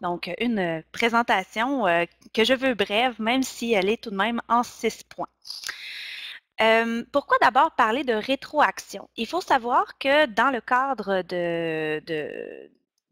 Donc, une euh, présentation euh, que je veux brève, même si elle est tout de même en six points. Euh, pourquoi d'abord parler de rétroaction? Il faut savoir que dans le cadre de,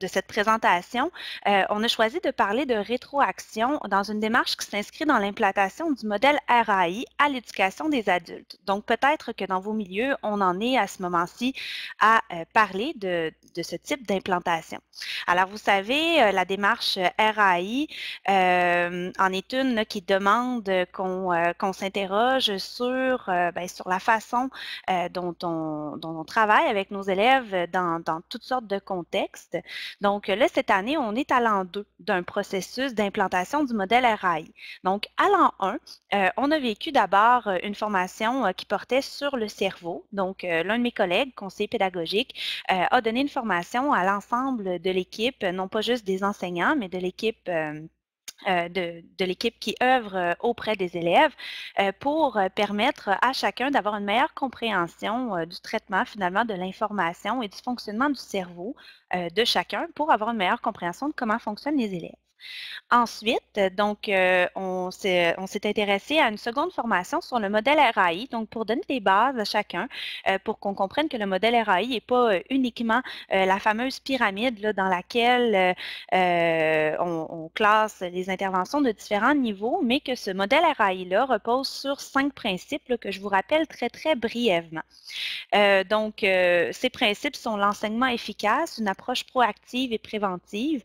de cette présentation, euh, on a choisi de parler de rétroaction dans une démarche qui s'inscrit dans l'implantation du modèle RAI à l'éducation des adultes. Donc, peut-être que dans vos milieux, on en est à ce moment-ci à euh, parler de, ce type d'implantation. Alors, vous savez, euh, la démarche RAI en est une qui demande qu'on s'interroge sur, ben, sur la façon dont on, travaille avec nos élèves dans toutes sortes de contextes. Donc euh, là, cette année, on est à l'an 2 d'un processus d'implantation du modèle RAI. Donc, à l'an 1, euh, on a vécu d'abord euh, une formation qui portait sur le cerveau. Donc, l'un de mes collègues, conseiller pédagogique, a donné une formation à l'ensemble de l'équipe, non pas juste des enseignants, mais de l'équipe euh, de, l'équipe qui œuvre euh, auprès des élèves euh, pour permettre à chacun d'avoir une meilleure compréhension du traitement finalement de l'information et du fonctionnement du cerveau de chacun pour avoir une meilleure compréhension de comment fonctionnent les élèves. Ensuite, euh, donc, euh, euh, on s'est intéressé à une seconde formation sur le modèle RAI, donc pour donner des bases à chacun, pour qu'on comprenne que le modèle RAI n'est pas uniquement la fameuse pyramide dans laquelle on, classe les interventions de différents niveaux, mais que ce modèle RAI-là repose sur cinq principes que je vous rappelle très, très brièvement. donc, ces principes sont l'enseignement efficace, une approche proactive et préventive,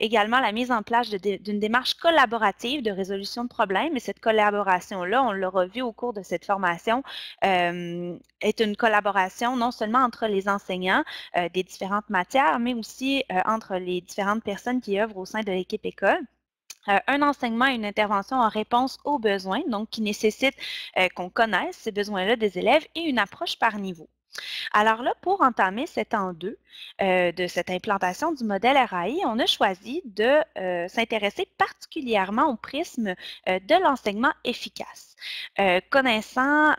également la mise en en place d'une démarche collaborative de résolution de problèmes. Et cette collaboration-là, on l'aura vu au cours de cette formation, euh, est une collaboration non seulement entre les enseignants euh, des différentes matières, mais aussi euh, entre les différentes personnes qui œuvrent au sein de l'équipe école. un enseignement et une intervention en réponse aux besoins, donc qui nécessite qu'on connaisse ces besoins-là des élèves et une approche par niveau. Alors là, pour entamer cet en deux euh, de cette implantation du modèle RAI, on a choisi de euh, s'intéresser particulièrement au prisme euh, de l'enseignement efficace. connaissant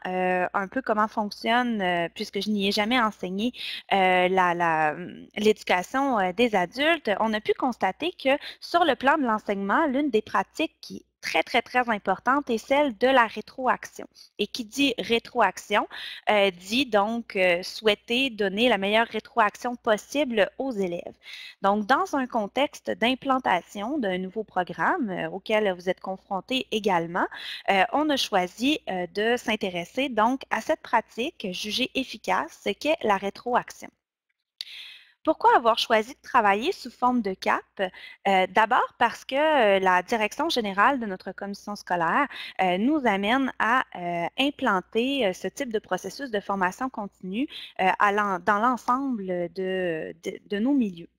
un peu comment fonctionne, puisque je n'y ai jamais enseigné hum, l'éducation des adultes, on a pu constater que sur le plan de l'enseignement, l'une des pratiques qui très, très, très importante est celle de la rétroaction. Et qui dit rétroaction euh, dit donc euh, souhaiter donner la meilleure rétroaction possible aux élèves. Donc, dans un contexte d'implantation d'un nouveau programme euh, auquel vous êtes confrontés également, on a choisi de s'intéresser donc à cette pratique jugée efficace qu'est la rétroaction. Pourquoi avoir choisi de travailler sous forme de CAP? Euh, d'abord parce que euh, la direction générale de notre commission scolaire euh, nous amène à implanter ce type de processus de formation continue dans l'ensemble de nos milieux.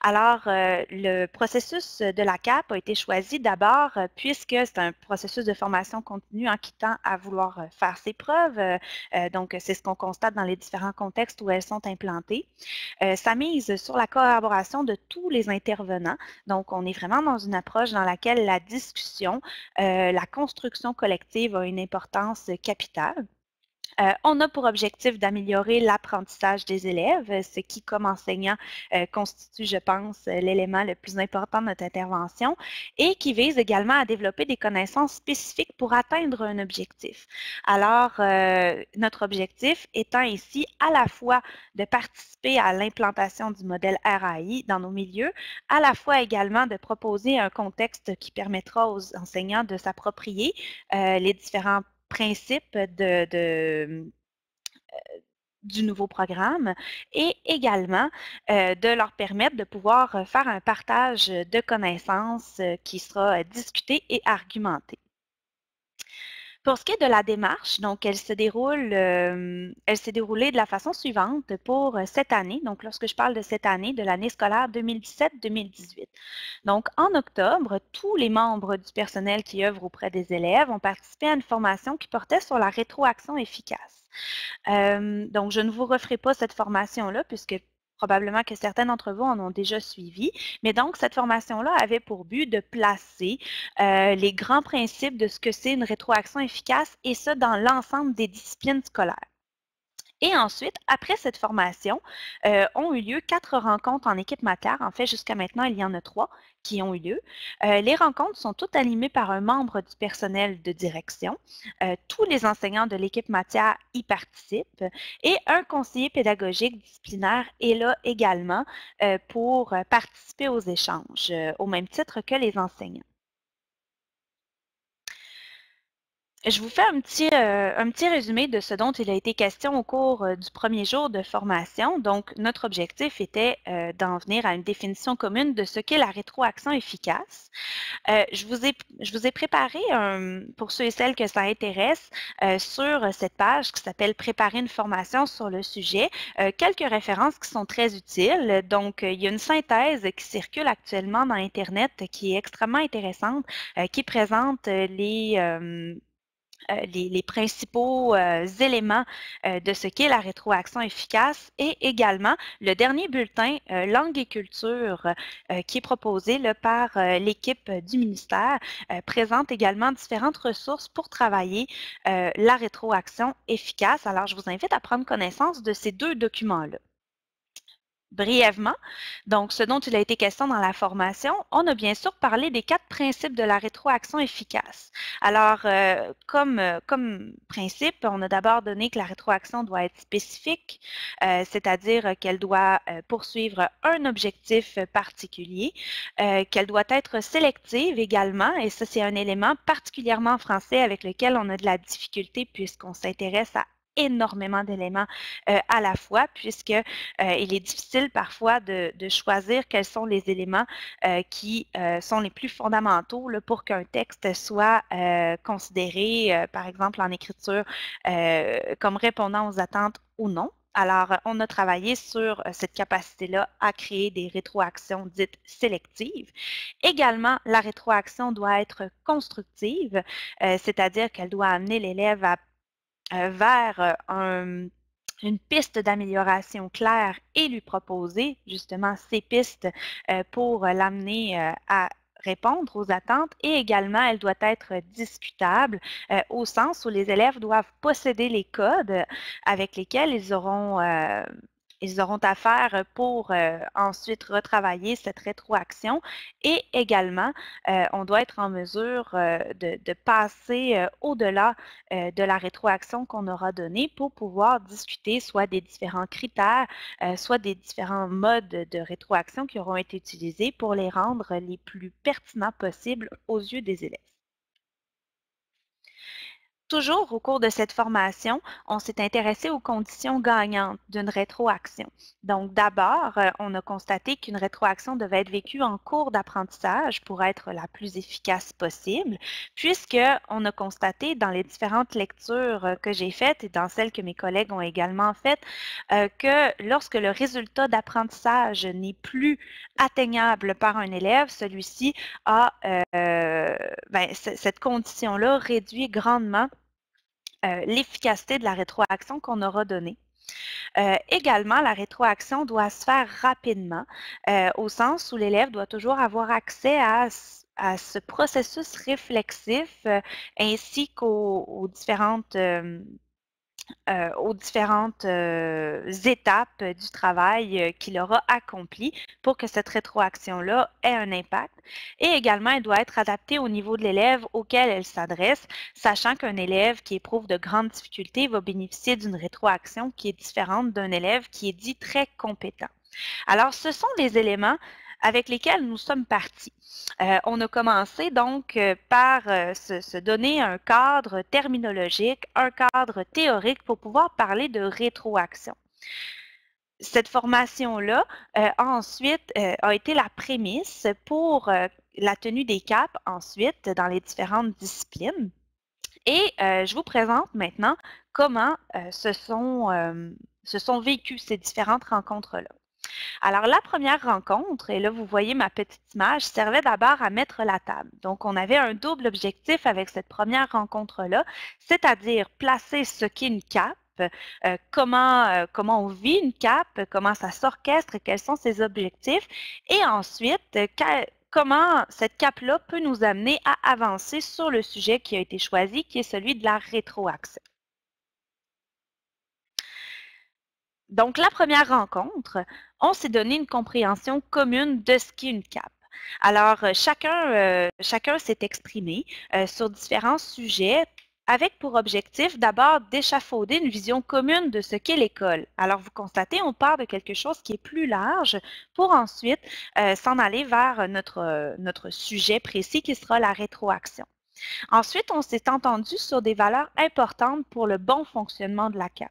Alors, euh, le processus de la CAP a été choisi d'abord euh, puisque c'est un processus de formation continue en quittant à vouloir euh, faire ses preuves. donc, c'est ce qu'on constate dans les différents contextes où elles sont implantées. ça mise sur la collaboration de tous les intervenants. Donc, on est vraiment dans une approche dans laquelle la discussion, la construction collective a une importance capitale. Euh, on a pour objectif d'améliorer l'apprentissage des élèves, ce qui, comme enseignant, euh, constitue, je pense, l'élément le plus important de notre intervention et qui vise également à développer des connaissances spécifiques pour atteindre un objectif. Alors, euh, notre objectif étant ici à la fois de participer à l'implantation du modèle RAI dans nos milieux, à la fois également de proposer un contexte qui permettra aux enseignants de s'approprier les différents principes euh, du nouveau programme et également euh, de leur permettre de pouvoir euh, faire un partage de connaissances qui sera discuté et argumenté. Pour ce qui est de la démarche, donc elle se déroule, euh, elle s'est déroulée de la façon suivante pour euh, cette année. Donc lorsque je parle de cette année, de l'année scolaire 2017-2018. Donc en octobre, tous les membres du personnel qui œuvrent auprès des élèves ont participé à une formation qui portait sur la rétroaction efficace. Euh, donc je ne vous referai pas cette formation-là puisque Probablement que certains d'entre vous en ont déjà suivi. Mais donc, cette formation-là avait pour but de placer euh, les grands principes de ce que c'est une rétroaction efficace et ça dans l'ensemble des disciplines scolaires. Et ensuite, après cette formation, euh, ont eu lieu quatre rencontres en équipe matière. En fait, jusqu'à maintenant, il y en a trois qui ont eu lieu. Euh, les rencontres sont toutes animées par un membre du personnel de direction. Euh, tous les enseignants de l'équipe matière y participent et un conseiller pédagogique disciplinaire est là également pour participer aux échanges, au même titre que les enseignants. je vous fais un petit, euh, un petit résumé de ce dont il a été question au cours euh, du premier jour de formation. Donc, notre objectif était euh, d'en venir à une définition commune de ce qu'est la rétroaction efficace. je, vous ai, je vous ai préparé, un, pour ceux et celles que ça intéresse, sur cette page qui s'appelle « Préparer une formation sur le sujet quelques références qui sont très utiles. Donc, il y a une synthèse qui circule actuellement dans Internet qui est extrêmement intéressante, qui présente les euh, les, principaux euh, éléments euh, de ce qu'est la rétroaction efficace et également le dernier bulletin langue et culture qui est proposé par l'équipe du ministère présente également différentes ressources pour travailler la rétroaction efficace. Alors, je vous invite à prendre connaissance de ces deux documents-là brièvement. Donc, ce dont il a été question dans la formation, on a bien sûr parlé des quatre principes de la rétroaction efficace. Alors, euh, comme, euh, comme principe, on a d'abord donné que la rétroaction doit être spécifique, euh, c'est-à-dire qu'elle doit poursuivre un objectif particulier, qu'elle doit être sélective également, et ça, c'est un élément particulièrement français avec lequel on a de la difficulté puisqu'on s'intéresse à énormément d'éléments euh, à la fois, puisque euh, il est difficile parfois de, choisir quels sont les éléments euh, qui sont les plus fondamentaux pour qu'un texte soit considéré, par exemple en écriture, comme répondant aux attentes ou non. Alors, on a travaillé sur cette capacité-là à créer des rétroactions dites sélectives. Également, la rétroaction doit être constructive, c'est-à-dire qu'elle doit amener l'élève à euh, vers euh, une piste d'amélioration claire et lui proposer justement ces pistes euh, pour l'amener à répondre aux attentes et également elle doit être discutable au sens où les élèves doivent posséder les codes avec lesquels ils auront ils auront à faire euh, pour euh, ensuite retravailler cette rétroaction. Et également, euh, on doit être en mesure de, de, passer au-delà de la rétroaction qu'on aura donnée pour pouvoir discuter soit des différents critères, soit des différents modes de rétroaction qui auront été utilisés pour les rendre les plus pertinents possibles aux yeux des élèves. Toujours au cours de cette formation, on s'est intéressé aux conditions gagnantes d'une rétroaction. Donc d'abord, euh, on a constaté qu'une rétroaction devait être vécue en cours d'apprentissage pour être la plus efficace possible, puisqu'on a constaté dans les différentes lectures euh, que j'ai faites et dans celles que mes collègues ont également faites euh, que lorsque le résultat d'apprentissage n'est plus atteignable par un élève, celui-ci a ben, cette condition-là réduit grandement euh, l'efficacité de la rétroaction qu'on aura donnée. Euh, également, la rétroaction doit se faire rapidement, euh, au sens où l'élève doit toujours avoir accès à, à ce processus réflexif ainsi qu'aux différentes euh, aux différentes euh, étapes du travail euh, qu'il aura accompli pour que cette rétroaction-là ait un impact. Et également, elle doit être adaptée au niveau de l'élève auquel elle s'adresse, sachant qu'un élève qui éprouve de grandes difficultés va bénéficier d'une rétroaction qui est différente d'un élève qui est dit très compétent. Alors, ce sont des éléments avec lesquels nous sommes partis. Euh, on a commencé donc euh, par euh, se, donner un cadre terminologique, un cadre théorique pour pouvoir parler de rétroaction. Cette formation-là, ensuite, a été la prémisse pour la tenue des caps, ensuite, dans les différentes disciplines. Et je vous présente maintenant comment se, sont, vécues ces différentes rencontres-là. Alors, la première rencontre, et là, vous voyez ma petite image, servait d'abord à mettre la table. Donc, on avait un double objectif avec cette première rencontre-là, c'est-à-dire placer ce qu'est une cape euh, comment, euh, comment on vit une cape, comment ça s'orchestre, quels sont ses objectifs, et ensuite, euh, comment cette cape là peut nous amener à avancer sur le sujet qui a été choisi, qui est celui de la rétroaction. Donc, la première rencontre, on s'est donné une compréhension commune de ce qu'est une CAP. Alors, euh, chacun, euh, chacun s'est exprimé euh, sur différents sujets avec pour objectif d'abord d'échafauder une vision commune de ce qu'est l'école. Alors, vous constatez, on part de quelque chose qui est plus large pour ensuite s'en aller vers notre, notre sujet précis qui sera la rétroaction. Ensuite, on s'est entendu sur des valeurs importantes pour le bon fonctionnement de la CAP.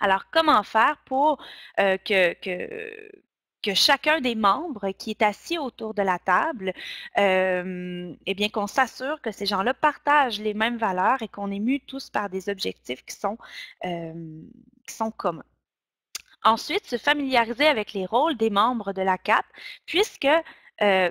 Alors, comment faire pour que, que, chacun des membres qui est assis autour de la table, eh bien, qu'on s'assure que ces gens-là partagent les mêmes valeurs et qu'on est tous par des objectifs qui sont, qui sont communs. Ensuite, se familiariser avec les rôles des membres de la CAP, puisque,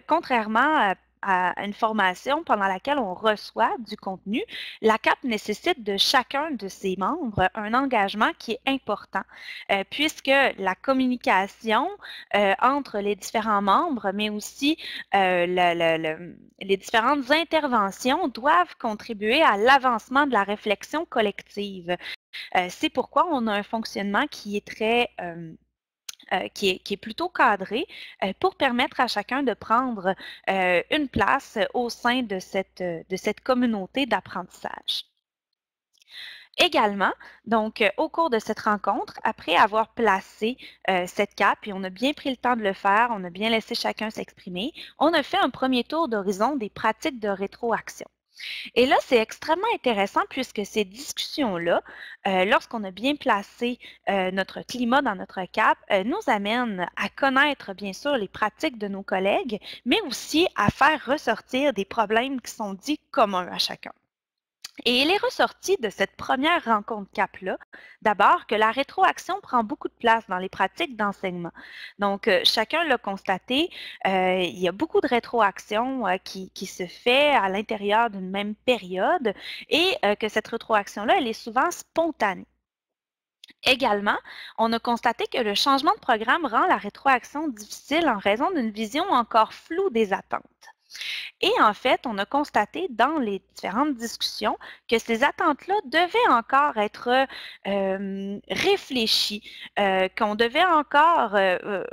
contrairement à à une formation pendant laquelle on reçoit du contenu, la CAP nécessite de chacun de ses membres un engagement qui est important, euh, puisque la communication euh, entre les différents membres, mais aussi euh, les différentes interventions doivent contribuer à l'avancement de la réflexion collective. C'est pourquoi on a un fonctionnement qui est très euh, qui, est, plutôt cadré euh, pour permettre à chacun de prendre euh, une place au sein de cette, de cette communauté d'apprentissage. Également, donc, au cours de cette rencontre, après avoir placé cette cape, et on a bien pris le temps de le faire, on a bien laissé chacun s'exprimer, on a fait un premier tour d'horizon des pratiques de rétroaction. Et là, c'est extrêmement intéressant puisque ces discussions-là, euh, lorsqu'on a bien placé euh, notre climat dans notre cap, euh, nous amènent à connaître, bien sûr, les pratiques de nos collègues, mais aussi à faire ressortir des problèmes qui sont dits communs à chacun. Et il est ressorti de cette première rencontre CAP-là, d'abord que la rétroaction prend beaucoup de place dans les pratiques d'enseignement. Donc, euh, chacun l'a constaté, euh, il y a beaucoup de rétroaction euh, qui, qui, se fait à l'intérieur d'une même période et que cette rétroaction-là, elle est souvent spontanée. Également, on a constaté que le changement de programme rend la rétroaction difficile en raison d'une vision encore floue des attentes. Et en fait, on a constaté dans les différentes discussions que ces attentes-là devaient encore être euh, réfléchies, euh, qu'on devait encore euh,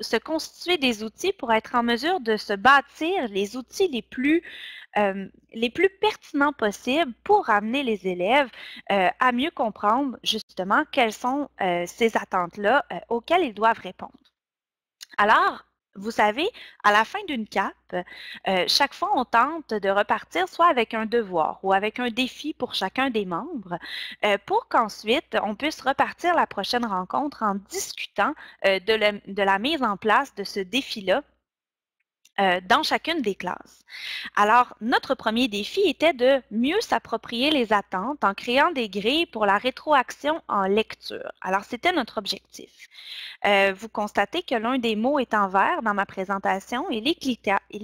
se constituer des outils pour être en mesure de se bâtir les outils les plus, les plus pertinents possibles pour amener les élèves à mieux comprendre justement quelles sont ces attentes-là auxquelles ils doivent répondre. Alors, vous savez, à la fin d'une cape, euh, chaque fois on tente de repartir soit avec un devoir ou avec un défi pour chacun des membres euh, pour qu'ensuite on puisse repartir la prochaine rencontre en discutant euh, de, de la mise en place de ce défi-là euh, dans chacune des classes. Alors, notre premier défi était de mieux s'approprier les attentes en créant des grilles pour la rétroaction en lecture. Alors, c'était notre objectif. Euh, vous constatez que l'un des mots est en vert dans ma présentation. Il est,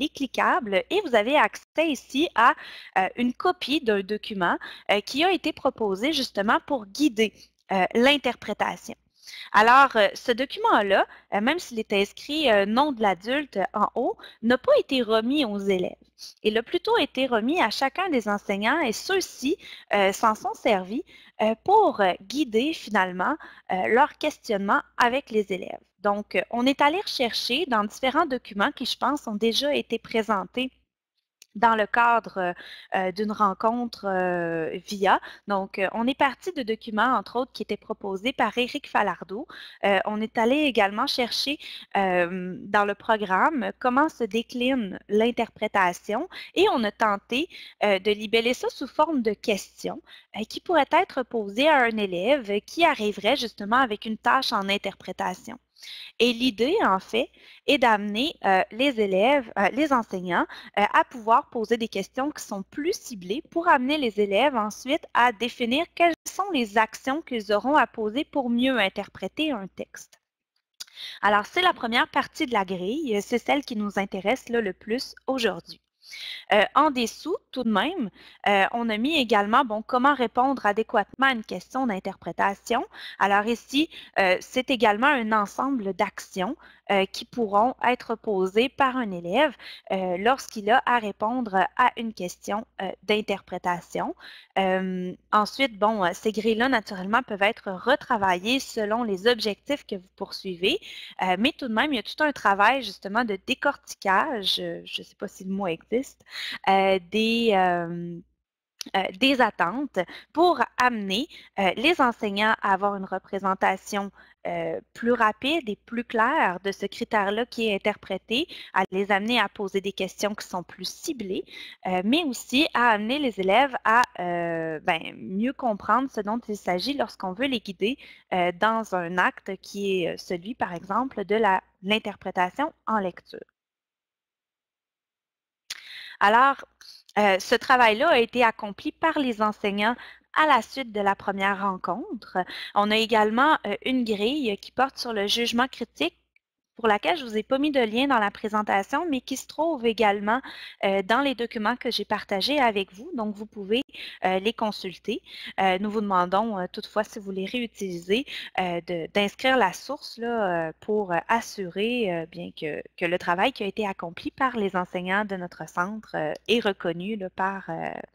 cliquable et vous avez accès ici à euh, une copie d'un document qui a été proposé justement pour guider l'interprétation. Alors, euh, ce document-là, euh, même s'il était inscrit euh, nom de l'adulte en haut, n'a pas été remis aux élèves. Il a plutôt été remis à chacun des enseignants et ceux-ci s'en sont servis pour guider finalement leur questionnement avec les élèves. Donc, on est allé rechercher dans différents documents qui, je pense, ont déjà été présentés dans le cadre euh, euh, d'une rencontre euh, VIA. Donc, on est parti de documents, entre autres, qui étaient proposés par Éric Falardeau. on est allé également chercher dans le programme comment se décline l'interprétation et on a tenté de libeller ça sous forme de questions qui pourraient être posées à un élève qui arriverait justement avec une tâche en interprétation. Et l'idée, en fait, est d'amener euh, les élèves, euh, les enseignants, euh, à pouvoir poser des questions qui sont plus ciblées pour amener les élèves ensuite à définir quelles sont les actions qu'ils auront à poser pour mieux interpréter un texte. Alors, c'est la première partie de la grille, c'est celle qui nous intéresse le plus aujourd'hui. Euh, en dessous, tout de même, euh, on a mis également bon, comment répondre adéquatement à une question d'interprétation. Alors ici, euh, c'est également un ensemble d'actions euh, qui pourront être posées par un élève euh, lorsqu'il a à répondre à une question euh, d'interprétation. ensuite, bon, ces grilles-là, naturellement, peuvent être retravaillées selon les objectifs que vous poursuivez, mais tout de même, il y a tout un travail justement de décortiquage, je ne sais pas si le mot existe, des, euh, des attentes pour amener euh, les enseignants à avoir une représentation euh, plus rapide et plus claire de ce critère-là qui est interprété, à les amener à poser des questions qui sont plus ciblées, mais aussi à amener les élèves à ben, mieux comprendre ce dont il s'agit lorsqu'on veut les guider dans un acte qui est celui, par exemple, de l'interprétation en lecture. Alors, euh, ce travail-là a été accompli par les enseignants à la suite de la première rencontre. On a également euh, une grille qui porte sur le jugement critique pour laquelle je ne vous ai pas mis de lien dans la présentation, mais qui se trouve également euh, dans les documents que j'ai partagés avec vous. Donc, vous pouvez euh, les consulter. Euh, nous vous demandons toutefois, si vous les réutilisez, d'inscrire la source là, pour assurer bien que, le travail qui a été accompli par les enseignants de notre centre est reconnu par,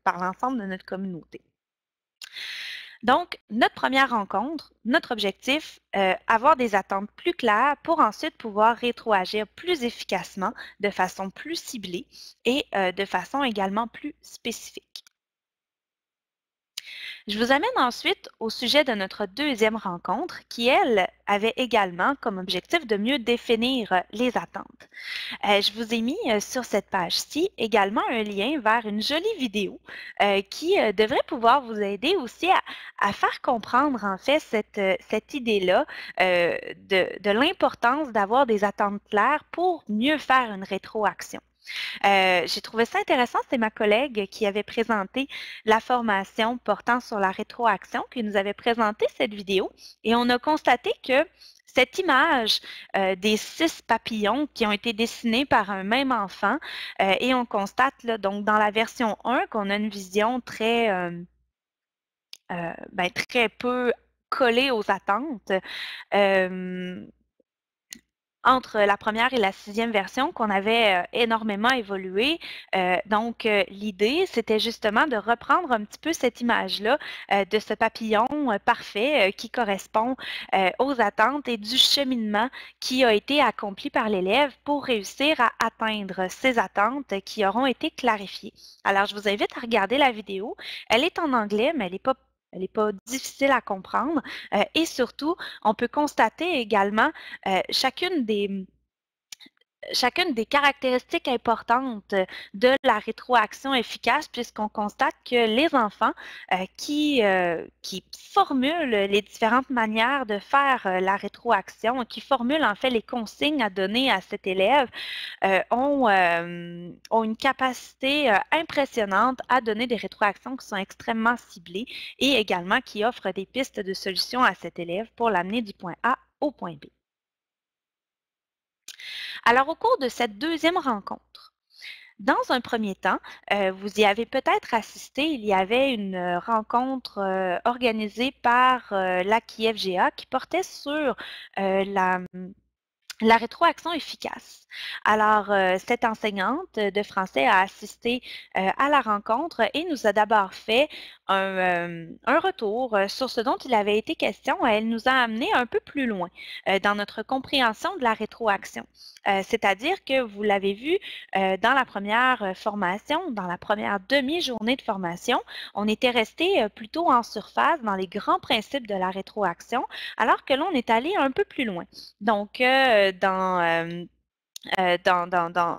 par l'ensemble de notre communauté. Donc, notre première rencontre, notre objectif, euh, avoir des attentes plus claires pour ensuite pouvoir rétroagir plus efficacement, de façon plus ciblée et euh, de façon également plus spécifique. Je vous amène ensuite au sujet de notre deuxième rencontre qui, elle, avait également comme objectif de mieux définir euh, les attentes. Euh, je vous ai mis euh, sur cette page-ci également un lien vers une jolie vidéo qui devrait pouvoir vous aider aussi à, faire comprendre en fait cette, idée-là de l'importance d'avoir des attentes claires pour mieux faire une rétroaction. Euh, j'ai trouvé ça intéressant, c'est ma collègue qui avait présenté la formation portant sur la rétroaction, qui nous avait présenté cette vidéo, et on a constaté que cette image euh, des six papillons qui ont été dessinés par un même enfant, euh, et on constate là, donc dans la version 1 qu'on a une vision très, ben, très peu collée aux attentes entre la première et la sixième version qu'on avait euh, énormément évolué. Euh, donc, euh, l'idée, c'était justement de reprendre un petit peu cette image-là de ce papillon parfait qui correspond aux attentes et du cheminement qui a été accompli par l'élève pour réussir à atteindre ces attentes qui auront été clarifiées. Alors, je vous invite à regarder la vidéo. Elle est en anglais, mais elle n'est pas elle n'est pas difficile à comprendre. Euh, et surtout, on peut constater également euh, chacune des, chacune des caractéristiques importantes de la rétroaction efficace, puisqu'on constate que les enfants euh, euh, qui, formulent les différentes manières de faire euh, la rétroaction, qui formulent en fait les consignes à donner à cet élève, ont, ont une capacité impressionnante à donner des rétroactions qui sont extrêmement ciblées et également qui offrent des pistes de solutions à cet élève pour l'amener du point A au point B. Alors, au cours de cette deuxième rencontre, dans un premier temps, euh, vous y avez peut-être assisté, il y avait une euh, rencontre euh, organisée par la Kiev qui portait sur la la rétroaction efficace. Alors, euh, cette enseignante de français a assisté euh, à la rencontre et nous a d'abord fait un, euh, retour sur ce dont il avait été question. Elle nous a amené un peu plus loin dans notre compréhension de la rétroaction. C'est-à-dire que vous l'avez vu dans la première formation, dans la première demi-journée de formation, on était resté plutôt en surface dans les grands principes de la rétroaction, alors que l'on est allé un peu plus loin. Donc, euh, euh, euh, dans, dans,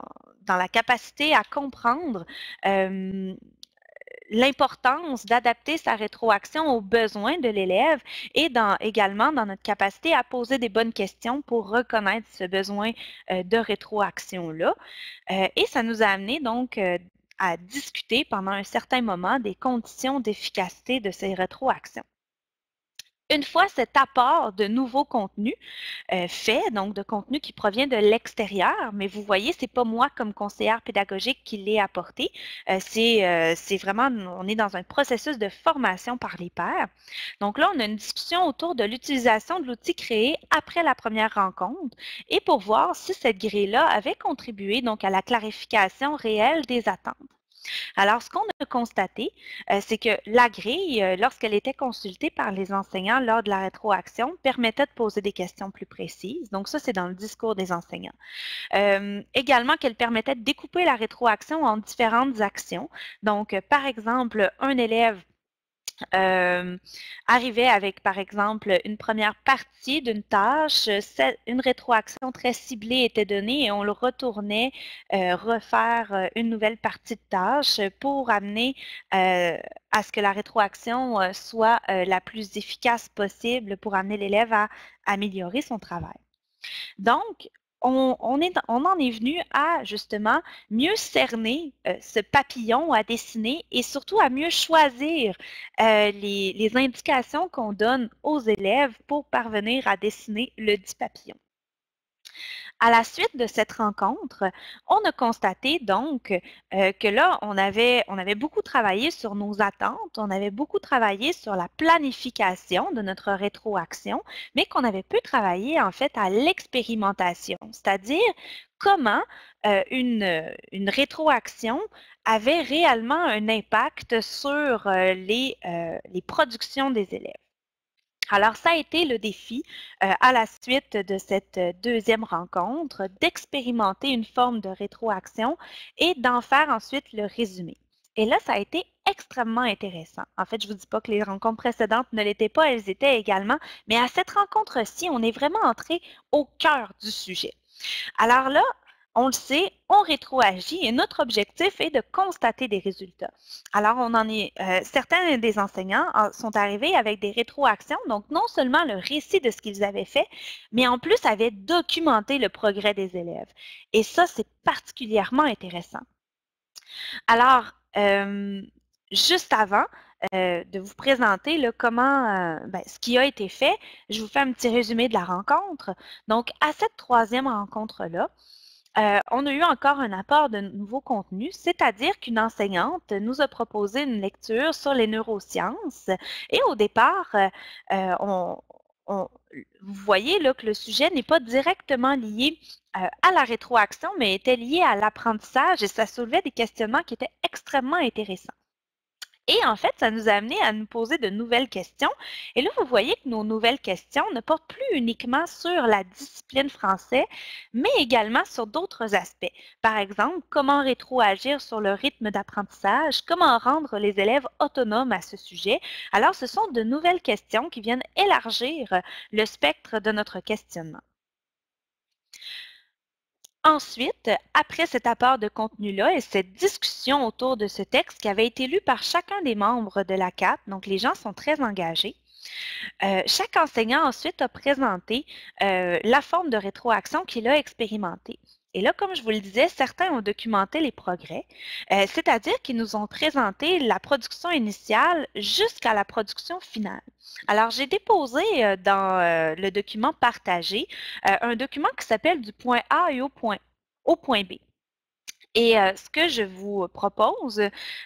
la capacité à comprendre l'importance d'adapter sa rétroaction aux besoins de l'élève et dans, également dans notre capacité à poser des bonnes questions pour reconnaître ce besoin de rétroaction-là. et ça nous a amené donc à discuter pendant un certain moment des conditions d'efficacité de ces rétroactions une fois cet apport de nouveaux contenus euh, fait, donc de contenu qui provient de l'extérieur, mais vous voyez, c'est pas moi comme conseillère pédagogique qui l'ai apporté, euh, euh, c'est vraiment, on est dans un processus de formation par les pairs. Donc là, on a une discussion autour de l'utilisation de l'outil créé après la première rencontre et pour voir si cette grille-là avait contribué donc à la clarification réelle des attentes. Alors, ce qu'on a constaté, euh, c'est que la grille, euh, lorsqu'elle était consultée par les enseignants lors de la rétroaction, permettait de poser des questions plus précises. Donc, ça, c'est dans le discours des enseignants. Euh, également, qu'elle permettait de découper la rétroaction en différentes actions. Donc, par exemple, un élève euh, arrivait avec, par exemple, une première partie d'une tâche, une rétroaction très ciblée était donnée et on le retournait euh, refaire euh, une nouvelle partie de tâche pour amener à ce que la rétroaction soit la plus efficace possible pour amener l'élève à améliorer son travail. Donc, on, en est venu à justement mieux cerner euh, ce papillon à dessiner et surtout à mieux choisir euh, les, les, indications qu'on donne aux élèves pour parvenir à dessiner le dit papillon. À la suite de cette rencontre, on a constaté donc euh, que là, on avait, on avait beaucoup travaillé sur nos attentes, on avait beaucoup travaillé sur la planification de notre rétroaction, mais qu'on avait peu travaillé en fait à l'expérimentation, c'est-à-dire comment euh, une, une, rétroaction avait réellement un impact sur euh, les, les productions des élèves. Alors, ça a été le défi euh, à la suite de cette euh, deuxième rencontre, d'expérimenter une forme de rétroaction et d'en faire ensuite le résumé. Et là, ça a été extrêmement intéressant. En fait, je ne vous dis pas que les rencontres précédentes ne l'étaient pas, elles étaient également, mais à cette rencontre-ci, on est vraiment entré au cœur du sujet. Alors là, on le sait, on rétroagit et notre objectif est de constater des résultats. Alors, on en est, euh, certains des enseignants sont arrivés avec des rétroactions, donc non seulement le récit de ce qu'ils avaient fait, mais en plus avaient documenté le progrès des élèves. Et ça, c'est particulièrement intéressant. Alors, euh, juste avant euh, de vous présenter le comment, ben, ce qui a été fait, je vous fais un petit résumé de la rencontre. Donc, à cette troisième rencontre-là, euh, on a eu encore un apport de nouveaux contenus, c'est-à-dire qu'une enseignante nous a proposé une lecture sur les neurosciences. Et au départ, euh, on, vous voyez que le sujet n'est pas directement lié euh, à la rétroaction, mais était lié à l'apprentissage et ça soulevait des questionnements qui étaient extrêmement intéressants. Et en fait, ça nous a amené à nous poser de nouvelles questions. Et là, vous voyez que nos nouvelles questions ne portent plus uniquement sur la discipline française, mais également sur d'autres aspects. Par exemple, comment rétroagir sur le rythme d'apprentissage, comment rendre les élèves autonomes à ce sujet. Alors, ce sont de nouvelles questions qui viennent élargir le spectre de notre questionnement. Ensuite, après cet apport de contenu-là et cette discussion autour de ce texte qui avait été lu par chacun des membres de la CAP, donc les gens sont très engagés, euh, chaque enseignant ensuite a présenté euh, la forme de rétroaction qu'il a expérimentée. Et là, comme je vous le disais, certains ont documenté les progrès, euh, c'est-à-dire qu'ils nous ont présenté la production initiale jusqu'à la production finale. Alors, j'ai déposé euh, dans euh, le document partagé un document qui s'appelle du point A au point B. Et euh, ce que je vous propose,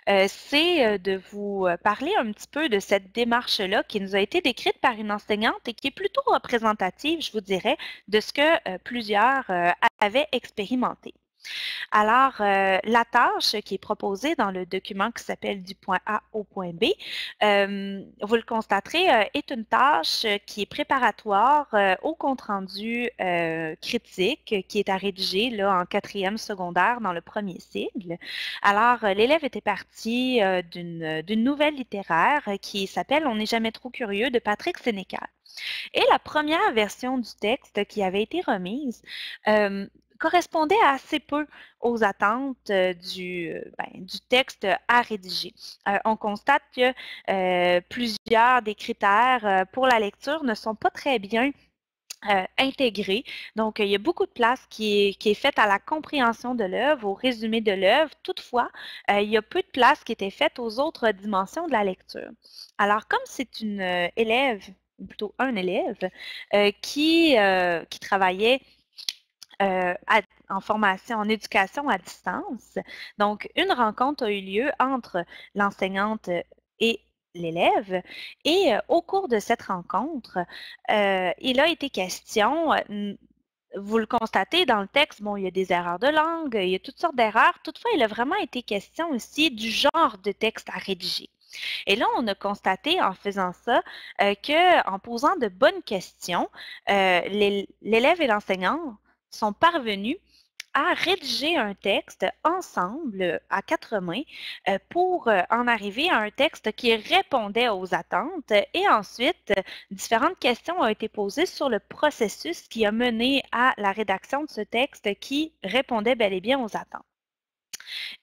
euh, c'est euh, de vous parler un petit peu de cette démarche-là qui nous a été décrite par une enseignante et qui est plutôt représentative, je vous dirais, de ce que plusieurs avaient expérimenté. Alors, euh, la tâche qui est proposée dans le document qui s'appelle du point A au point B, euh, vous le constaterez, euh, est une tâche qui est préparatoire au compte-rendu critique qui est à rédiger là, en quatrième secondaire dans le premier sigle. Alors, l'élève était parti d'une nouvelle littéraire qui s'appelle « On n'est jamais trop curieux » de Patrick Sénécal. Et la première version du texte qui avait été remise correspondait assez peu aux attentes euh, du, euh, ben, du texte à rédiger. Euh, on constate que plusieurs des critères pour la lecture ne sont pas très bien intégrés. Donc, il y a beaucoup de place qui est, qui est faite à la compréhension de l'œuvre, au résumé de l'œuvre. Toutefois, il y a peu de place qui était faite aux autres dimensions de la lecture. Alors, comme c'est une élève, ou plutôt un élève, qui, qui travaillait euh, en formation, en éducation à distance. Donc, une rencontre a eu lieu entre l'enseignante euh, et l'élève. Et euh, au cours de cette rencontre, il a été question, vous le constatez dans le texte, bon, il y a des erreurs de langue, il y a toutes sortes d'erreurs. Toutefois, il a vraiment été question aussi du genre de texte à rédiger. Et là, on a constaté en faisant ça qu'en posant de bonnes questions, l'élève et l'enseignant sont parvenus à rédiger un texte ensemble euh, à quatre mains euh, pour euh, en arriver à un texte qui répondait aux attentes. Et ensuite, différentes questions ont été posées sur le processus qui a mené à la rédaction de ce texte qui répondait bel et bien aux attentes.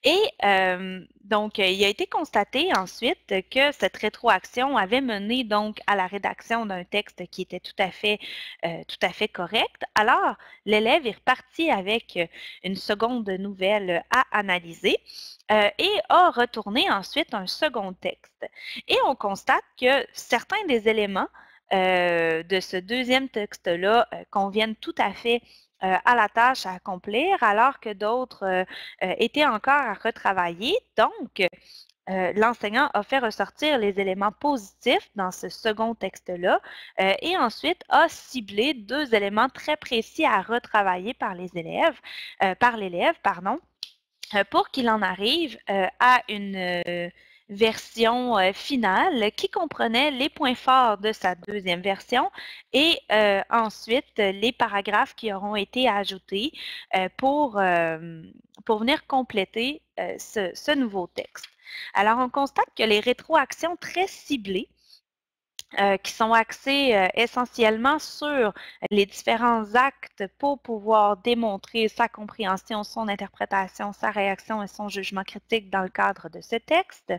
Et euh, donc, il a été constaté ensuite que cette rétroaction avait mené donc à la rédaction d'un texte qui était tout à fait, euh, correct. Alors, l'élève est reparti avec une seconde nouvelle à analyser euh, et a retourné ensuite un second texte. Et on constate que certains des éléments de ce deuxième texte-là conviennent tout à fait euh, à la tâche à accomplir, alors que d'autres euh, euh, étaient encore à retravailler. Donc, l'enseignant a fait ressortir les éléments positifs dans ce second texte-là et ensuite a ciblé deux éléments très précis à retravailler par les élèves, par l'élève, pardon, pour qu'il en arrive à une version euh, finale qui comprenait les points forts de sa deuxième version et euh, ensuite les paragraphes qui auront été ajoutés euh, pour, pour venir compléter ce, ce nouveau texte. Alors, on constate que les rétroactions très ciblées euh, qui sont axés euh, essentiellement sur les différents actes pour pouvoir démontrer sa compréhension, son interprétation, sa réaction et son jugement critique dans le cadre de ce texte,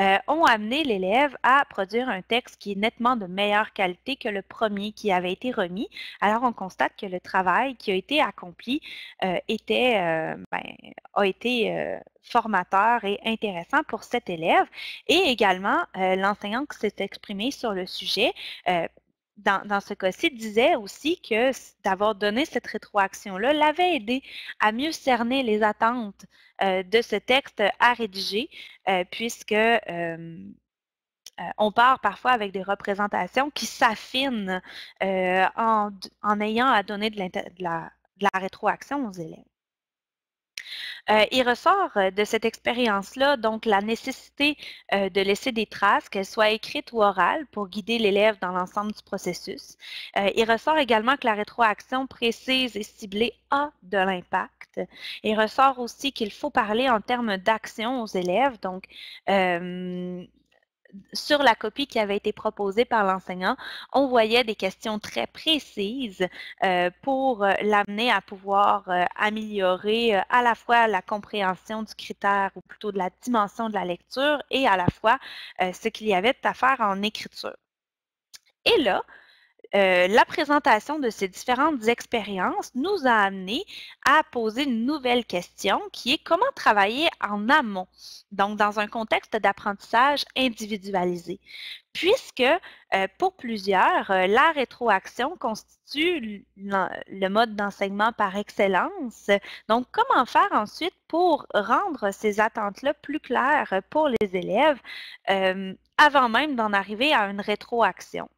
euh, ont amené l'élève à produire un texte qui est nettement de meilleure qualité que le premier qui avait été remis. Alors, on constate que le travail qui a été accompli était, ben, a été formateur et intéressant pour cet élève. Et également, euh, l'enseignant qui s'est exprimé sur le sujet, euh, dans, ce cas-ci, disait aussi que d'avoir donné cette rétroaction-là l'avait aidé à mieux cerner les attentes euh, de ce texte à rédiger, puisque on part parfois avec des représentations qui s'affinent en, ayant à donner de la rétroaction aux élèves. Euh, il ressort euh, de cette expérience-là donc la nécessité euh, de laisser des traces, qu'elles soient écrites ou orales, pour guider l'élève dans l'ensemble du processus. il ressort également que la rétroaction précise et ciblée a de l'impact. Il ressort aussi qu'il faut parler en termes d'action aux élèves, donc sur la copie qui avait été proposée par l'enseignant, on voyait des questions très précises euh, pour euh, l'amener à pouvoir euh, améliorer à la fois la compréhension du critère ou plutôt de la dimension de la lecture et à la fois ce qu'il y avait à faire en écriture. Et là, euh, la présentation de ces différentes expériences nous a amené à poser une nouvelle question qui est comment travailler en amont, donc dans un contexte d'apprentissage individualisé, puisque euh, pour plusieurs, euh, la rétroaction constitue le mode d'enseignement par excellence. Donc, comment faire ensuite pour rendre ces attentes-là plus claires pour les élèves avant même d'en arriver à une rétroaction?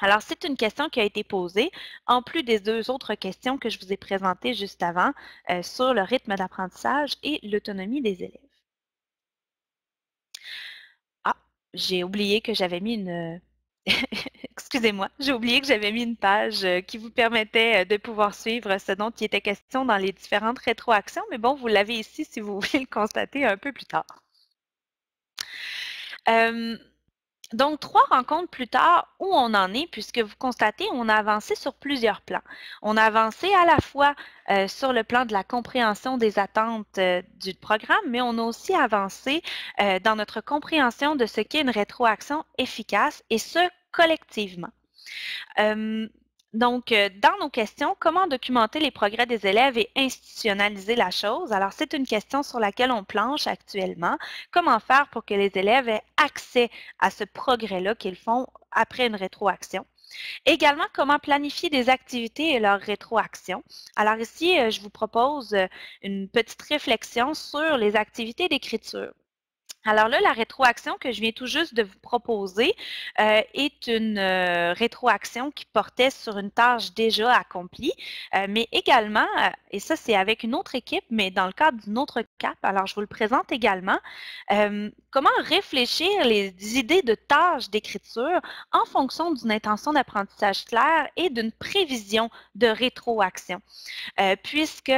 Alors, c'est une question qui a été posée, en plus des deux autres questions que je vous ai présentées juste avant euh, sur le rythme d'apprentissage et l'autonomie des élèves. Ah, j'ai oublié que j'avais mis une... Excusez-moi, j'ai oublié que j'avais mis une page euh, qui vous permettait euh, de pouvoir suivre ce dont il était question dans les différentes rétroactions, mais bon, vous l'avez ici si vous voulez le constater un peu plus tard. Donc, trois rencontres plus tard, où on en est, puisque vous constatez, on a avancé sur plusieurs plans. On a avancé à la fois euh, sur le plan de la compréhension des attentes euh, du programme, mais on a aussi avancé euh, dans notre compréhension de ce qu'est une rétroaction efficace, et ce, collectivement. Donc, euh, dans nos questions, comment documenter les progrès des élèves et institutionnaliser la chose? Alors, c'est une question sur laquelle on planche actuellement. Comment faire pour que les élèves aient accès à ce progrès-là qu'ils font après une rétroaction? Également, comment planifier des activités et leur rétroaction. Alors ici, euh, je vous propose euh, une petite réflexion sur les activités d'écriture. Alors là, la rétroaction que je viens tout juste de vous proposer euh, est une euh, rétroaction qui portait sur une tâche déjà accomplie, euh, mais également, et ça c'est avec une autre équipe, mais dans le cadre d'une autre CAP, alors je vous le présente également, comment réfléchir les idées de tâches d'écriture en fonction d'une intention d'apprentissage claire et d'une prévision de rétroaction, puisque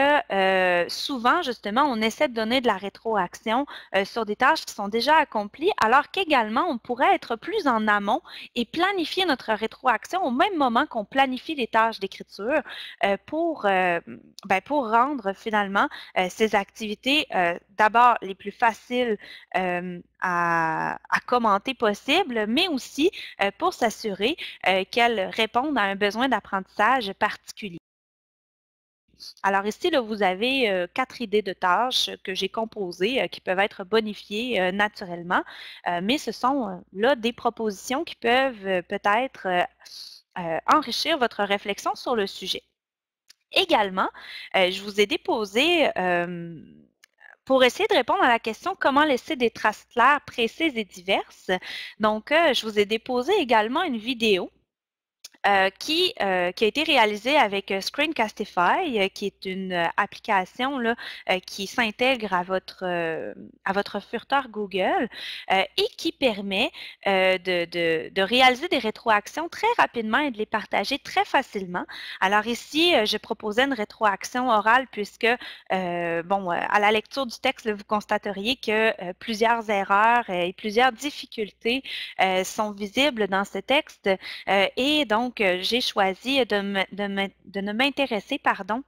souvent, justement, on essaie de donner de la rétroaction sur des tâches qui sont déjà accomplies alors qu'également, on pourrait être plus en amont et planifier notre rétroaction au même moment qu'on planifie les tâches d'écriture euh, pour, euh, ben, pour rendre finalement euh, ces activités d'abord les plus faciles à, commenter possible, mais aussi pour s'assurer qu'elles répondent à un besoin d'apprentissage particulier. Alors ici, vous avez euh, quatre idées de tâches que j'ai composées euh, qui peuvent être bonifiées euh, naturellement, mais ce sont là des propositions qui peuvent peut-être enrichir votre réflexion sur le sujet. Également, je vous ai déposé pour essayer de répondre à la question comment laisser des traces claires, précises et diverses. Donc, je vous ai déposé également une vidéo euh, qui, euh, qui, a été réalisé avec euh, Screencastify, qui est une application là, qui s'intègre à votre, à votre furteur Google et qui permet de, de, réaliser des rétroactions très rapidement et de les partager très facilement. Alors ici, je proposais une rétroaction orale puisque, bon, à la lecture du texte, vous constateriez que plusieurs erreurs et plusieurs difficultés sont visibles dans ce texte et donc donc, euh, j'ai choisi de, ne m'intéresser, pardon,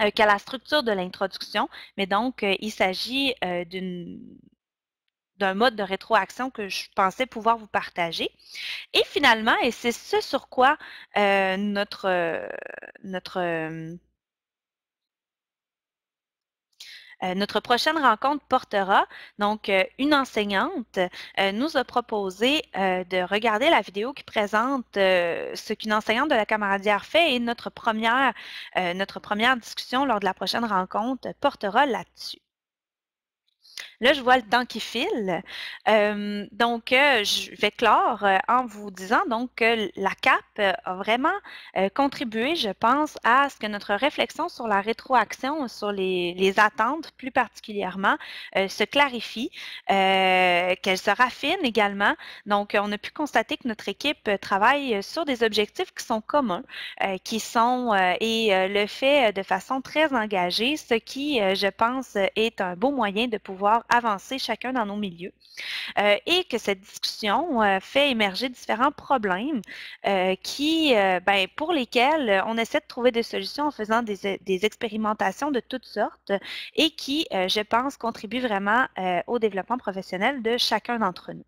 euh, qu'à la structure de l'introduction, mais donc euh, il s'agit d'un mode de rétroaction que je pensais pouvoir vous partager. Et finalement, et c'est ce sur quoi notre, notre Euh, notre prochaine rencontre portera, donc, euh, une enseignante euh, nous a proposé de regarder la vidéo qui présente ce qu'une enseignante de la camaradière fait et notre première, notre première discussion lors de la prochaine rencontre portera là-dessus. Là, je vois le temps qui file. Euh, donc, euh, je vais clore euh, en vous disant donc que la CAP a vraiment contribué, je pense, à ce que notre réflexion sur la rétroaction, sur les, attentes plus particulièrement, se clarifie, qu'elle se raffine également. Donc, on a pu constater que notre équipe travaille sur des objectifs qui sont communs, qui sont et le fait de façon très engagée, ce qui, je pense, est un beau moyen de pouvoir avancer chacun dans nos milieux euh, et que cette discussion euh, fait émerger différents problèmes euh, qui, ben, pour lesquels on essaie de trouver des solutions en faisant des, des expérimentations de toutes sortes et qui, je pense, contribuent vraiment au développement professionnel de chacun d'entre nous.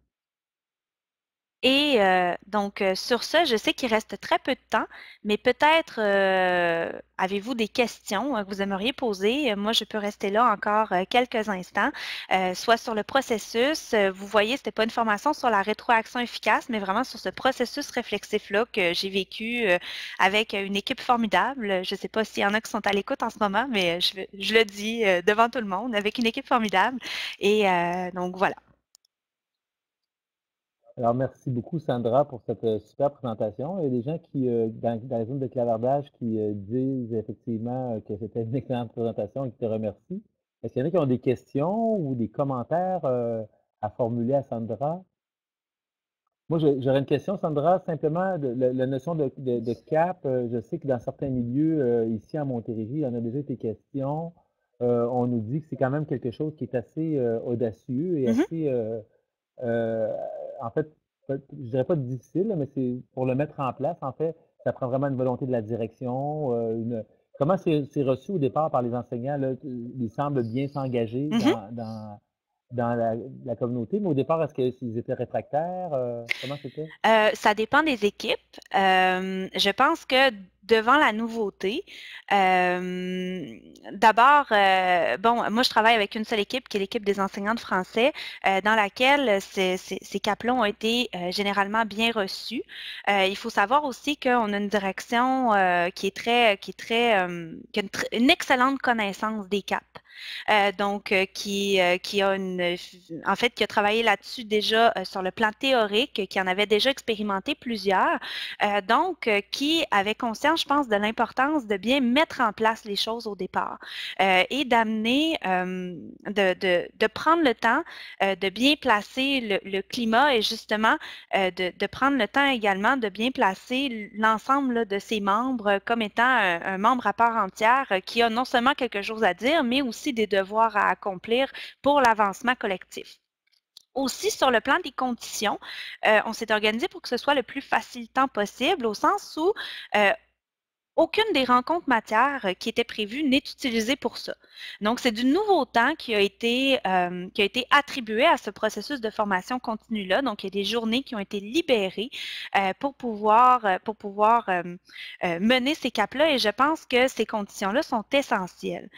Et euh, donc, euh, sur ça, je sais qu'il reste très peu de temps, mais peut-être euh, avez-vous des questions que vous aimeriez poser. Moi, je peux rester là encore quelques instants, soit sur le processus. vous voyez, ce n'était pas une formation sur la rétroaction efficace, mais vraiment sur ce processus réflexif-là que j'ai vécu avec une équipe formidable. Je ne sais pas s'il y en a qui sont à l'écoute en ce moment, mais je, je le dis devant tout le monde, avec une équipe formidable. Et donc, voilà. Alors, merci beaucoup, Sandra, pour cette euh, super présentation. Il y a des gens qui, euh, dans, la zone de clavardage qui euh, disent effectivement que c'était une excellente présentation et qui te remercient. Est-ce qu'il y en a qui ont des questions ou des commentaires à formuler à Sandra? Moi, j'aurais une question, Sandra, simplement la, notion de, cap. je sais que dans certains milieux, ici à Montérégie, il y en a déjà des questions. on nous dit que c'est quand même quelque chose qui est assez audacieux et mm-hmm. assez en fait, je dirais pas difficile, mais c'est pour le mettre en place, en fait, ça prend vraiment une volonté de la direction. Euh, comment c'est reçu au départ par les enseignants? ils semblent bien s'engager mm-hmm. dans, la, communauté, mais au départ, est-ce qu'ils étaient réfractaires? Euh, comment c'était? Euh, ça dépend des équipes. je pense que devant la nouveauté. Euh, d'abord, euh, bon, moi je travaille avec une seule équipe qui est l'équipe des enseignants de français, euh, dans laquelle ces, caplons ont été généralement bien reçus. il faut savoir aussi qu'on a une direction qui est très, qui est très, a une, une, excellente connaissance des caps. Euh, donc euh, qui, euh, qui a en fait, qui a travaillé là-dessus déjà sur le plan théorique, qui en avait déjà expérimenté plusieurs, donc qui avait conscience, je pense, de l'importance de bien mettre en place les choses au départ et d'amener, de, prendre le temps de bien placer le, climat et justement de, prendre le temps également de bien placer l'ensemble de ses membres comme étant un, un membre à part entière qui a non seulement quelque chose à dire, mais aussi des devoirs à accomplir pour l'avancement collectif. Aussi, sur le plan des conditions, euh, on s'est organisé pour que ce soit le plus facilitant possible, au sens où on euh, aucune des rencontres matières euh, qui étaient prévues n'est utilisée pour ça. Donc, c'est du nouveau temps qui a été, euh, qui a été attribué à ce processus de formation continue-là. Donc, il y a des journées qui ont été libérées euh, pour pouvoir, pour pouvoir mener ces caps-là. Et je pense que ces conditions-là sont essentielles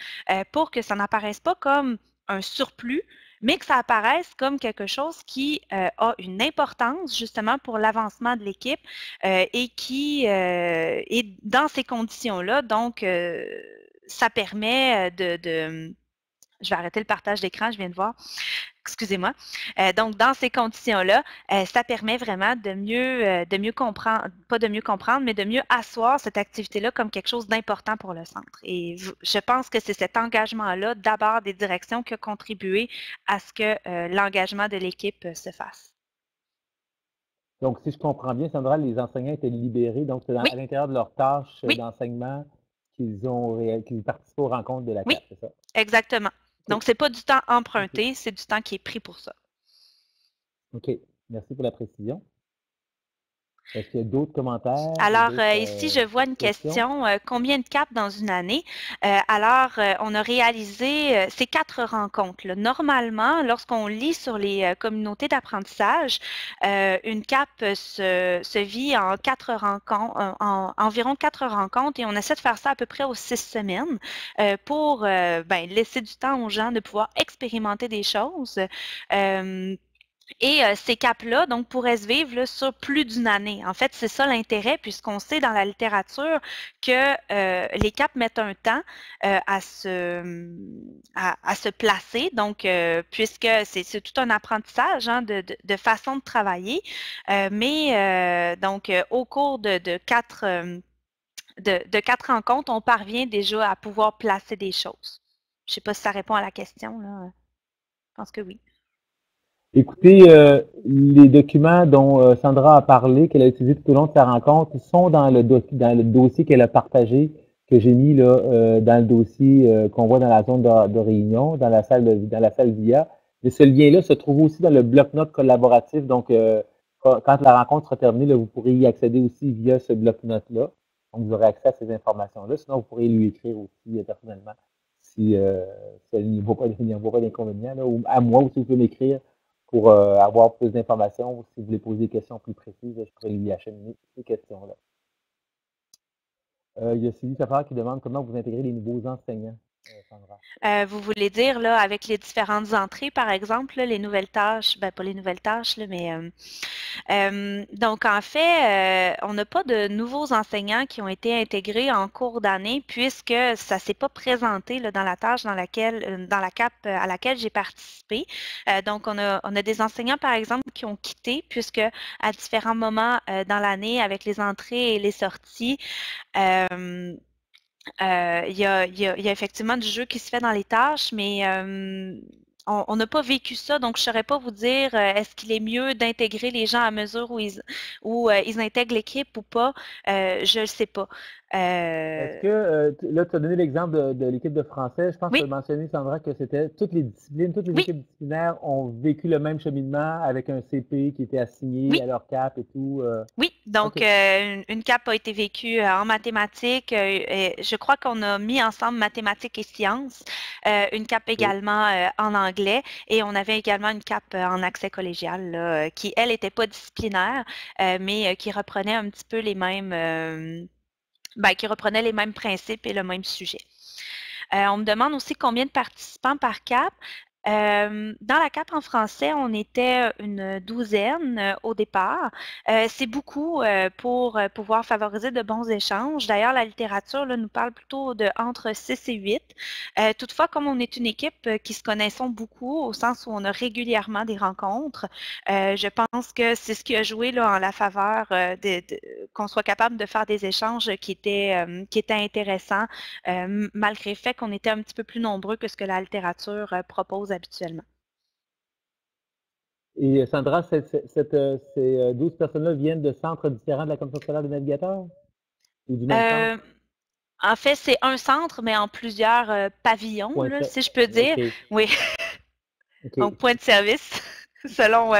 pour que ça n'apparaisse pas comme un surplus, mais que ça apparaisse comme quelque chose qui euh, a une importance justement pour l'avancement de l'équipe euh, et qui euh, est dans ces conditions-là, donc ça permet de je vais arrêter le partage d'écran, je viens de voir. Excusez-moi. Euh, donc, dans ces conditions-là, euh, ça permet vraiment de mieux, euh, de mieux comprendre, pas de mieux comprendre, mais de mieux asseoir cette activité-là comme quelque chose d'important pour le centre. Et je pense que c'est cet engagement-là, d'abord des directions, qui a contribué à ce que l'engagement de l'équipe se fasse. Donc, si je comprends bien, Sandra, les enseignants étaient libérés, donc c'est à l'intérieur de leur tâche d'enseignement qu'ils ont qu'ils participent aux rencontres de la classe. c'est ça? Exactement. Donc, ce n'est pas du temps emprunté, c'est du temps qui est pris pour ça. OK. Merci pour la précision. Est-ce qu'il y a d'autres commentaires? Alors, euh, ici, je vois une euh, question. Euh, combien de caps dans une année? alors, on a réalisé ces quatre rencontres. Normalement, lorsqu'on lit sur les communautés d'apprentissage, une CAP se, vit en quatre rencontres, en, environ quatre rencontres, et on essaie de faire ça à peu près aux six semaines pour ben, laisser du temps aux gens de pouvoir expérimenter des choses. Et euh, ces capes-là, donc, pourraient se vivre là, sur plus d'une année. En fait, c'est ça l'intérêt, puisqu'on sait dans la littérature que euh, les caps mettent un temps euh, à, se, à, se placer, donc, puisque c'est tout un apprentissage hein, de, de, façon de travailler. mais, donc, au cours de, de quatre... De, de, quatre rencontres, on parvient déjà à pouvoir placer des choses. Je ne sais pas si ça répond à la question. Là. Je pense que oui. Écoutez, euh, les documents dont euh, Sandra a parlé, qu'elle a utilisés tout au long de sa rencontre, sont dans le, dans le dossier qu'elle a partagé, que j'ai mis là, euh, dans le dossier qu'on voit dans la zone de, réunion, dans la salle de, dans la salle VIA. Mais ce lien-là se trouve aussi dans le bloc-notes collaboratif. Donc, quand la rencontre sera terminée, vous pourrez y accéder aussi via ce bloc-notes-là. Donc, vous aurez accès à ces informations-là. Sinon, vous pourrez lui écrire aussi personnellement si, ça n'y vous pas, pas d'inconvénient. Ou à moi aussi, vous pouvez m'écrire pour euh, avoir plus d'informations. Si vous voulez poser des questions plus précises, je pourrais lui acheminer ces questions-là. Euh, il y a Sylvie Safar qui demande comment vous intégrez les nouveaux enseignants. Euh, vous voulez dire, là, avec les différentes entrées, par exemple, les nouvelles tâches, ben, pas les nouvelles tâches, mais... Euh, euh, donc, en fait, on n'a pas de nouveaux enseignants qui ont été intégrés en cours d'année puisque ça ne s'est pas présenté dans la tâche dans laquelle, dans la CAP à laquelle j'ai participé. donc, on a, on a, des enseignants, par exemple, qui ont quitté puisque à différents moments dans l'année, avec les entrées et les sorties, euh, il y, a, effectivement du jeu qui se fait dans les tâches, mais euh, on n'a pas vécu ça, donc je ne saurais pas vous dire euh, est-ce qu'il est mieux d'intégrer les gens à mesure où ils, où, ils intègrent l'équipe ou pas. je ne sais pas. Est-ce euh, que, euh, là, tu as donné l'exemple de, l'équipe de français. Je pense que tu as mentionné, Sandra, que c'était toutes les disciplines, toutes les équipes disciplinaires ont vécu le même cheminement avec un CP qui était assigné à leur CAP et tout. Euh. Oui, donc une, CAP a été vécue en mathématiques. je crois qu'on a mis ensemble mathématiques et sciences, une CAP également en anglais et on avait également une CAP en accès collégial qui, elle, n'était pas disciplinaire, mais qui reprenait un petit peu les mêmes ben, qui reprenait les mêmes principes et le même sujet. Euh, on me demande aussi combien de participants par cap. Euh, dans la CAP en français, on était une douzaine euh, au départ. Euh, c'est beaucoup pour pouvoir favoriser de bons échanges. D'ailleurs, la littérature nous parle plutôt de entre 6 et 8. toutefois, comme on est une équipe qui se connaissons beaucoup, au sens où on a régulièrement des rencontres, je pense que c'est ce qui a joué en la faveur qu'on soit capable de faire des échanges qui étaient intéressants, malgré le fait qu'on était un petit peu plus nombreux que ce que la littérature propose habituellement. Et euh, Sandra, euh, ces 12 euh, personnes-là viennent de centres différents de la Commission scolaire des du En fait, c'est un centre, mais en plusieurs pavillons, si je peux dire. Oui. Donc, point de service, selon.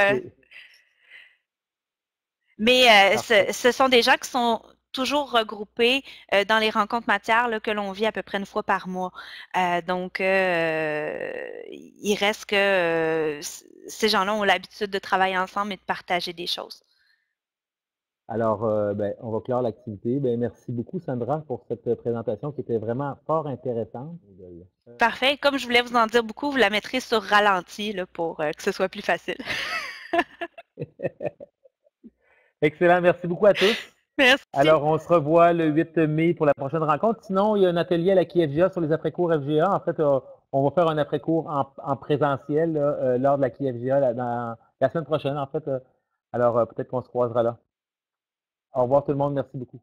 Mais ce, sont des gens qui sont toujours regroupés euh, dans les rencontres matières que l'on vit à peu près une fois par mois. Euh, donc, euh, il reste que ces gens-là ont l'habitude de travailler ensemble et de partager des choses. Alors, ben, on va clore l'activité. Ben, merci beaucoup, Sandra, pour cette présentation qui était vraiment fort intéressante. Parfait. Comme je voulais vous en dire beaucoup, vous la mettrez sur ralenti pour que ce soit plus facile. Excellent. Merci beaucoup à tous. Alors, on se revoit le 8 mai pour la prochaine rencontre. Sinon, il y a un atelier à la KFGA sur les après-cours FGA. En fait, euh, on va faire un après-cours en, présentiel euh, lors de la KFGA dans, la semaine prochaine, en fait. Euh. Alors, peut-être qu'on se croisera là. Au revoir tout le monde. Merci beaucoup.